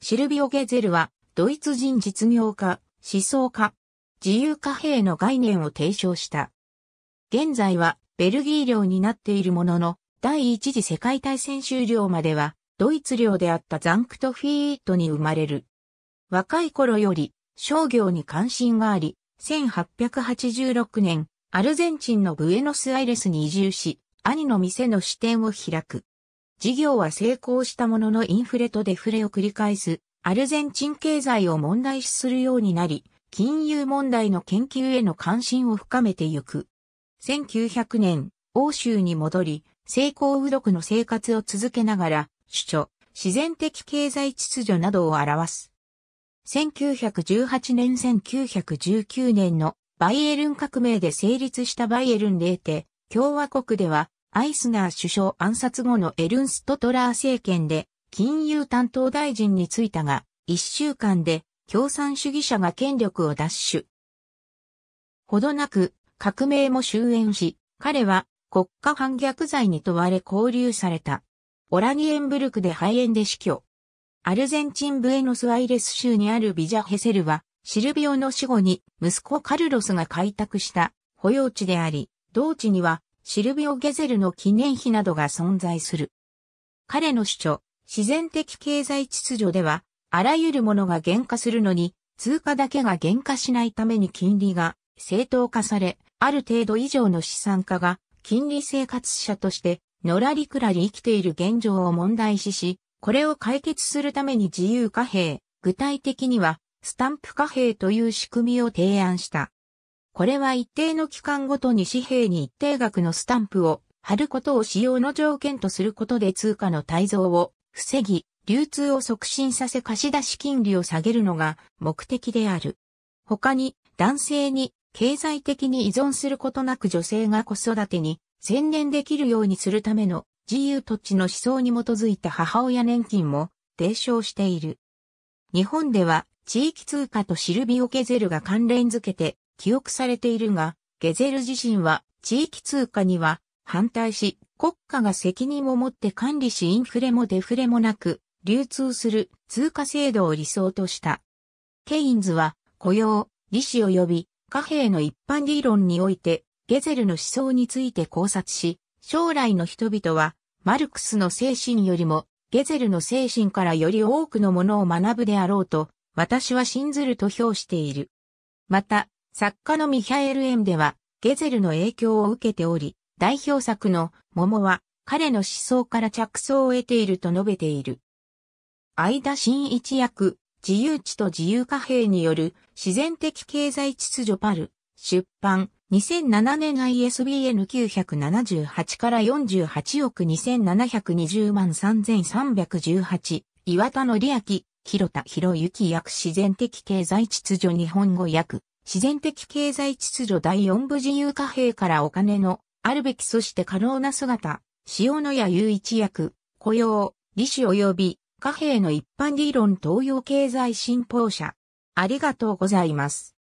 シルビオ・ゲゼルは、ドイツ人実業家、思想家、自由貨幣の概念を提唱した。現在は、ベルギー領になっているものの、第一次世界大戦終了までは、ドイツ領であったザンクトフィートに生まれる。若い頃より、商業に関心があり、1886年、アルゼンチンのブエノスアイレスに移住し、兄の店の支店を開く。事業は成功したもののインフレとデフレを繰り返す、アルゼンチン経済を問題視するようになり、金融問題の研究への関心を深めてゆく。1900年、欧州に戻り、成功どくの生活を続けながら、主著、自然的経済秩序などを表す。1918年1919年のバイエルン革命で成立したバイエルン0帝、共和国ではアイスナー首相暗殺後のエルンストトラー政権で金融担当大臣に就いたが、一週間で共産主義者が権力を奪取。ほどなく革命も終焉し、彼は国家反逆罪に問われ拘留された。オラニエンブルクで肺炎で死去。アルゼンチンブエノスアイレス州にあるビジャヘセルは、シルビオの死後に息子カルロスが開拓した保養地であり、同地にはシルビオ・ゲゼルの記念碑などが存在する。彼の主張、自然的経済秩序では、あらゆるものが減価するのに、通貨だけが減価しないために金利が正当化され、ある程度以上の資産家が金利生活者としてのらりくらり生きている現状を問題視し、これを解決するために自由貨幣、具体的にはスタンプ貨幣という仕組みを提案した。これは一定の期間ごとに紙幣に一定額のスタンプを貼ることを使用の条件とすることで通貨の滞蔵を防ぎ、流通を促進させ貸出金利を下げるのが目的である。他に男性に経済的に依存することなく女性が子育てに専念できるようにするための自由土地の思想に基づいた母親年金も提唱している。日本では地域通貨とシルビオケゼルが関連づけて記憶されているが、ゲゼル自身は地域通貨には反対し、国家が責任を持って管理しインフレもデフレもなく、流通する通貨制度を理想とした。ケインズは雇用、利子及び貨幣の一般理論において、ゲゼルの思想について考察し、将来の人々は、マルクスの精神よりも、ゲゼルの精神からより多くのものを学ぶであろうと、私は信ずると評している。また、作家のミヒャエル・エンデは、ゲゼルの影響を受けており、代表作の桃は彼の思想から着想を得ていると述べている。相田新一役、自由地と自由貨幣による自然的経済秩序パル、出版、2007年 ISBN978 から48億2720万3318、岩田のりあき、広田博之役自然的経済秩序日本語訳。自然的経済秩序第四部自由貨幣からお金の、あるべきそして可能な姿、塩野谷雄一役、雇用、利子及び貨幣の一般理論東洋経済新報社。ありがとうございます。